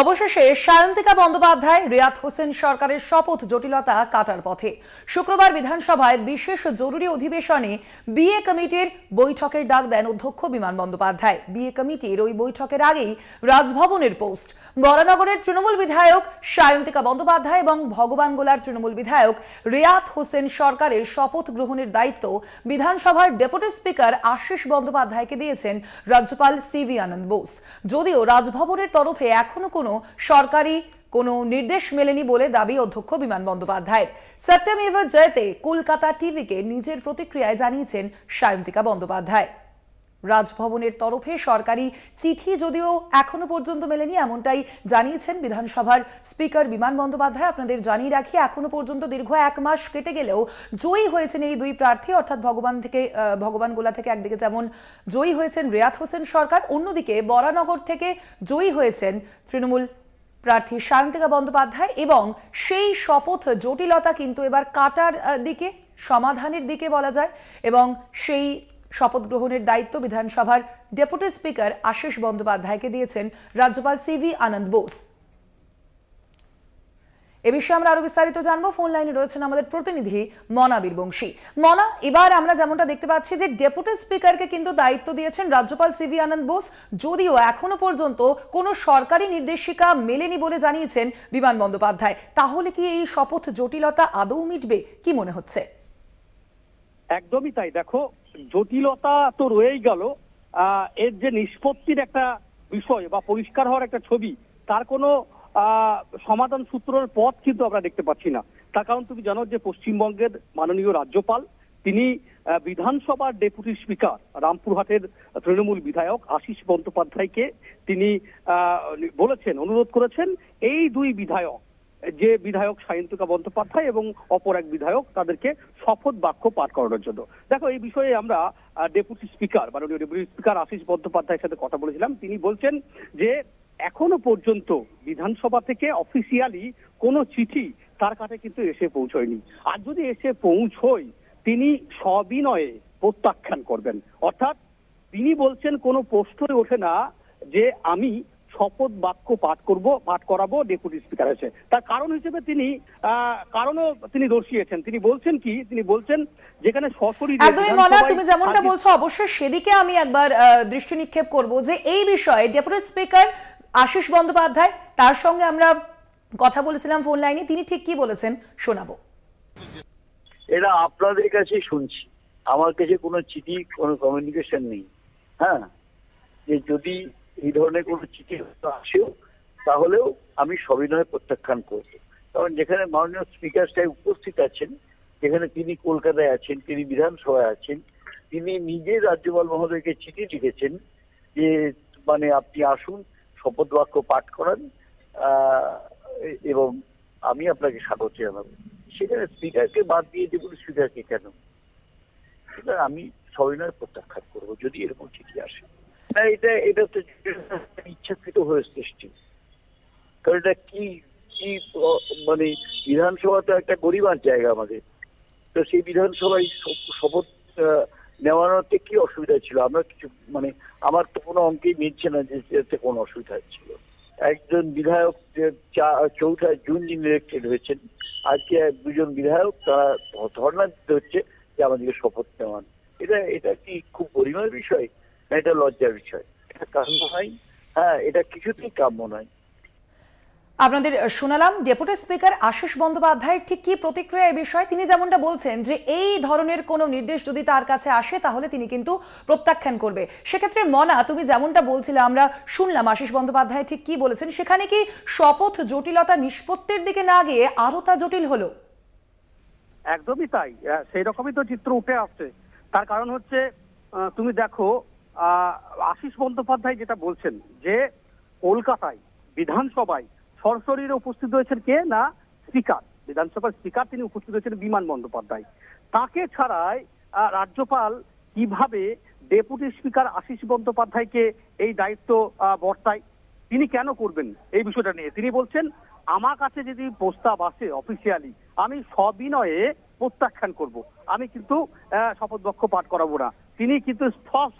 অবশেষে সায়ন্তিকা বন্দ্যোপাধ্যায় রিয়াদ হোসেন সরকারের শপথ জটিলতা কাটার পথে শুক্রবার বিধানসভায় বিশেষ জরুরি অধিবেশনে বিএ কমিটির বৈঠকের ডাক দেন অধ্যক্ষ বিমান বন্দ্যোপাধ্যায় বিএ কমিটির ওই বৈঠকের আগেই রাজভবনের পোস্ট বরানগরের তৃণমূল বিধায়ক সায়ন্তিকা বন্দ্যোপাধ্যায় এবং ভগবানগোলার তৃণমূল বিধায়ক রিয়াদ হোসেন সরকারের শপথ গ্রহণের দায়িত্ব বিধানসভার ডেপুটি স্পিকার আশিস বন্দ্যোপাধ্যায়কে দিয়েছেন রাজ্যপাল সি আনন্দ বোস যদিও রাজভবনের তরফে এখনো কোনো সরকারি কোনো নির্দেশ মেলেনি বলে দাবি অধ্যক্ষ বিমান বন্দ্যোপাধ্যায়ের সত্যমেভ জয়তে কলকাতা টিভিকে নিজের প্রতিক্রিয়ায় জানিয়েছেন সায়ন্তিকা বন্দ্যোপাধ্যায় রাজভবনের তরফে সরকারি চিঠি যদিও এখনো পর্যন্ত মেলেনি এমনটাই জানিয়েছেন বিধানসভার স্পিকার বিমান বন্দ্যোপাধ্যায় আপনাদের জানিয়ে রাখি এখনো পর্যন্ত দীর্ঘ এক মাস কেটে গেলেও জয়ী হয়েছেন এই দুই প্রার্থী অর্থাৎ ভগবান থেকে ভগবান গোলা থেকে একদিকে যেমন জয়ী হয়েছেন রেয়াত হোসেন সরকার অন্যদিকে বরানগর থেকে জয়ী হয়েছেন তৃণমূল প্রার্থী সায়ন্তিকা বন্দ্যোপাধ্যায় এবং সেই শপথ জটিলতা কিন্তু এবার কাটার দিকে সমাধানের দিকে বলা যায় এবং সেই শপথ গ্রহণের দায়িত্ব বিধানসভার ডেপুটি স্পিকার আশিস বন্দ্যোপাধ্যায়কে দিয়েছেন রাজ্যপাল সিভি আনন্দ বোস এ বিষয়ে আমরা আরো বিস্তারিত জানবো ফোন লাইনে রয়েছেন আমাদের প্রতিনিধি মনা বীরবংশী মনা এবার আমরা যেমনটা দেখতে পাচ্ছি যে ডেপুটি স্পিকারকে কিন্তু দায়িত্ব দিয়েছেন রাজ্যপাল সিভি আনন্দ বোস যদিও এখনো পর্যন্ত কোনো সরকারি নির্দেশিকা মেলেনি বলে জানিয়েছেন বিমান বন্দ্যোপাধ্যায় তাহলে কি এই শপথ জটিলতা আদৌ মিটবে কি মনে হচ্ছে একদমই তাই দেখো জটিলতা তো রয়েই গেল এর যে নিষ্পত্তির একটা বিষয় বা পরিষ্কার হওয়ার একটা ছবি তার কোনো সমাধান সূত্রের পথ কিন্তু আমরা দেখতে পাচ্ছি না তার কারণ তুমি জানো যে পশ্চিমবঙ্গের মাননীয় রাজ্যপাল তিনি বিধানসভার ডেপুটি স্পিকার রামপুরহাটের তৃণমূল বিধায়ক আশিস বন্দ্যোপাধ্যায়কে তিনি বলেছেন অনুরোধ করেছেন এই দুই বিধায়ক যে বিধায়ক সায়ন্তিকা বন্দ্যোপাধ্যায় এবং অপর এক বিধায়ক তাদেরকে শপথ বাক্য পাঠ করানোর জন্য দেখো এই বিষয়ে আমরা ডেপুটি স্পিকার মাননীয় ডেপুটি স্পিকার আশিস বন্দ্যোপাধ্যায়ের সাথে কথা বলেছিলাম তিনি বলছেন যে এখনো পর্যন্ত বিধানসভা থেকে অফিসিয়ালি কোনো চিঠি তার কাছে কিন্তু এসে পৌঁছয়নি আর যদি এসে পৌঁছই তিনি সবিনয়ে প্রত্যাখ্যান করবেন অর্থাৎ তিনি বলছেন কোনো প্রশ্নই ওঠে না যে আমি শপথ বাক্য পাঠ করব পাঠ করাবো ডেপুটি স্পিকার হয়েছে তার কারণ হিসেবে তিনি কারণও তিনি দর্শিয়েছেন তিনি বলছেন কি তিনি বলছেন যেখানে সশরী একদমই তুমি যেমনটা বলছো অবশ্যই সেদিকে আমি একবার দৃষ্টি নিক্ষেপ করব যে এই বিষয়ে ডেপুটি স্পিকার আশিস বন্দ্যোপাধ্যায় তার সঙ্গে আমরা কথা বলেছিলাম ফোন লাইনে তিনি ঠিক কি বলেছেন শোনাবো এটা আপনাদের কাছে শুনছি আমার কাছে কোনো চিঠি কোনো কমিউনিকেশন নেই হ্যাঁ যে যদি এই ধরনের কোনো চিঠি আসেও তাহলেও আমি সবিনয় প্রত্যাখ্যান করব কারণ যেখানে মাননীয় স্পিকার সাহেব উপস্থিত আছেন যেখানে তিনি কলকাতায় আছেন তিনি বিধানসভায় আছেন তিনি নিজে রাজ্যপাল মহোদয়কে চিঠি লিখেছেন যে মানে আপনি আসুন শপথ বাক্য পাঠ করান এবং আমি আপনাকে স্বাগত জানাবো সেখানে স্পিকারকে বাদ দিয়ে দেবেন স্পিকারকে কেন সুতরাং আমি সবিনয় প্রত্যাখ্যান করবো যদি এরকম চিঠি আসে এটা এটা এটা তো ইচ্ছাকৃত হয়ে সৃষ্টি কারণ এটা কি কি মানে বিধানসভা তো একটা গরিবার জায়গা আমাদের তো সেই বিধানসভায় শপথ নেওয়ানোতে কি অসুবিধা ছিল আমরা কিছু মানে আমার তো কোনো অঙ্কেই মিলছে না যে এতে কোনো অসুবিধা ছিল একজন বিধায়ক চৌঠা জুন যিনি ইলেকটেড হয়েছেন আজকে দুজন বিধায়ক তারা ধর্ণা দিতে হচ্ছে যে আমাদেরকে শপথ নেওয়ান এটা এটা কি খুব গরিমার বিষয় এটা লজ্জার বিষয় এটা কাম্য নয় হ্যাঁ এটা কিছুতেই কাম্য নয় আপনাদের শোনালাম ডেপুটি স্পিকার আশিস বন্দ্যোপাধ্যায়ের ঠিক কি প্রতিক্রিয়া এ বিষয়ে তিনি যেমনটা বলছেন যে এই ধরনের কোনো নির্দেশ যদি তার কাছে আসে তাহলে তিনি কিন্তু প্রত্যাখ্যান করবে সেক্ষেত্রে মনা তুমি যেমনটা বলছিলে আমরা শুনলাম আশিস বন্দ্যোপাধ্যায় ঠিক কি বলেছেন সেখানে কি শপথ জটিলতা নিষ্পত্তির দিকে না গিয়ে আরো তা জটিল হলো একদমই তাই সেই রকমই তো চিত্র উঠে আসছে তার কারণ হচ্ছে তুমি দেখো আশিস বন্দ্যোপাধ্যায় যেটা বলছেন যে কলকাতায় বিধানসভায় সরসরির উপস্থিত হয়েছেন কে না স্পিকার বিধানসভার স্পিকার তিনি উপস্থিত হয়েছেন বিমান বন্দ্যোপাধ্যায় তাকে ছাড়াই রাজ্যপাল কিভাবে ডেপুটি স্পিকার আশিস বন্দ্যোপাধ্যায়কে এই দায়িত্ব বর্তায় তিনি কেন করবেন এই বিষয়টা নিয়ে তিনি বলছেন আমার কাছে যদি প্রস্তাব আসে অফিসিয়ালি আমি সবিনয়ে প্রত্যাখ্যান করব আমি কিন্তু শপথ বক্ষ পাঠ করাবো না তিনি কিন্তু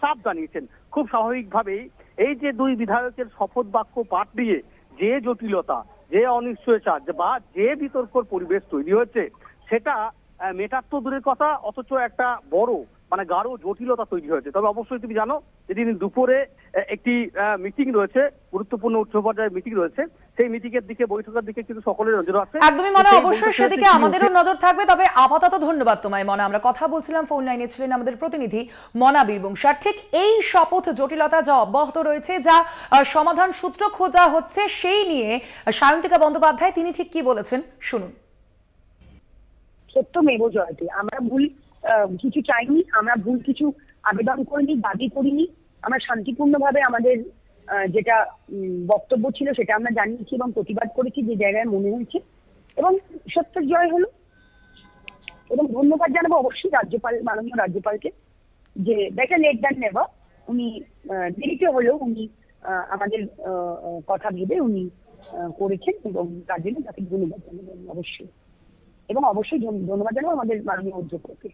সাফ জানিয়েছেন খুব স্বাভাবিকভাবেই এই যে দুই বিধায়কের শপথ বাক্য পাঠ দিয়ে যে জটিলতা যে অনিশ্চয়তা বা যে বিতর্কর পরিবেশ তৈরি হয়েছে সেটা মেটার তো দূরের কথা অথচ একটা বড় মানে গাঢ় জটিলতা তৈরি হয়েছে তবে অবশ্যই তুমি জানো যেদিন দুপুরে একটি মিটিং রয়েছে গুরুত্বপূর্ণ উচ্চ পর্যায়ের মিটিং রয়েছে সেই মিটিং এর দিকে বৈঠকের দিকে কিন্তু সকলের নজর আছে একদমই মনে অবশ্যই সেদিকে আমাদেরও নজর থাকবে তবে আপাতত ধন্যবাদ তোমায় মনে আমরা কথা বলছিলাম ফোন লাইনে ছিলেন আমাদের প্রতিনিধি মনা বীরবংশার ঠিক এই শপথ জটিলতা যা অব্যাহত রয়েছে যা সমাধান সূত্র খোঁজা হচ্ছে সেই নিয়ে সায়ন্তিকা বন্দ্যোপাধ্যায় তিনি ঠিক কি বলেছেন শুনুন সত্য জয়তী আমরা ভুল কিছু চাইনি আমরা ভুল কিছু আবেদন করিনি দাবি করিনি আমরা শান্তিপূর্ণভাবে আমাদের যেটা বক্তব্য ছিল সেটা আমরা জানিয়েছি এবং প্রতিবাদ করেছি যে জায়গায় মনে হয়েছে এবং সত্য জয় হলো এবং ধন্যবাদ জানাবো অবশ্যই রাজ্যপাল মাননীয় রাজ্যপালকে যে দেখে লেট দ্যান নেভার উনি দেরিতে হলেও উনি আমাদের কথা ভেবে উনি করেছেন এবং তার জন্য তাকে ধন্যবাদ জানাবেন অবশ্যই এবং অবশ্যই ধন্যবাদ জানাবো আমাদের মাননীয় অধ্যক্ষকে